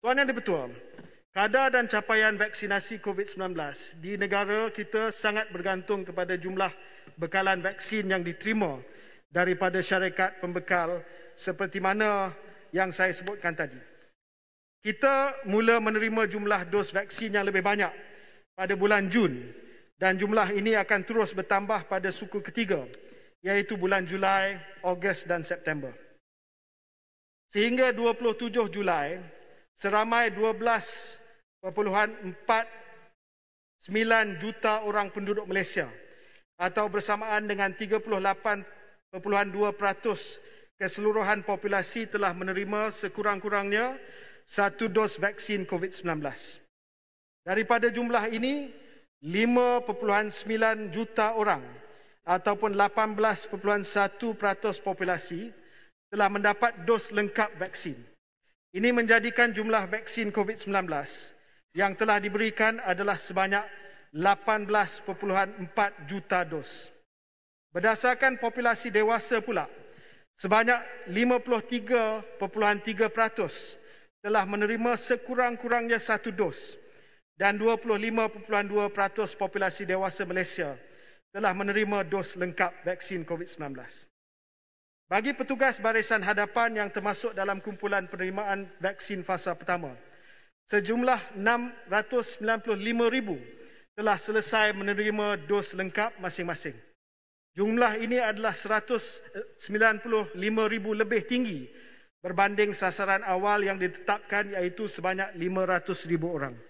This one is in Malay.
Tuan yang dipertua, kadar dan capaian vaksinasi COVID-19 di negara kita sangat bergantung kepada jumlah bekalan vaksin yang diterima daripada syarikat pembekal seperti mana yang saya sebutkan tadi. Kita mula menerima jumlah dos vaksin yang lebih banyak pada bulan Jun dan jumlah ini akan terus bertambah pada suku ketiga iaitu bulan Julai, Ogos dan September. Sehingga 27 Julai, seramai 12.49 juta orang penduduk Malaysia atau bersamaan dengan 38.2% keseluruhan populasi telah menerima sekurang-kurangnya satu dos vaksin COVID-19. Daripada jumlah ini, 5.9 juta orang ataupun 18.1% populasi telah mendapat dos lengkap vaksin. Ini menjadikan jumlah vaksin COVID-19 yang telah diberikan adalah sebanyak 18.4 juta dos. Berdasarkan populasi dewasa pula, sebanyak 53.3% telah menerima sekurang-kurangnya satu dos dan 25.2% populasi dewasa Malaysia telah menerima dos lengkap vaksin COVID-19. Bagi petugas barisan hadapan yang termasuk dalam kumpulan penerimaan vaksin fasa pertama, sejumlah 695,000 telah selesai menerima dos lengkap masing-masing. Jumlah ini adalah 195,000 lebih tinggi berbanding sasaran awal yang ditetapkan iaitu sebanyak 500,000 orang.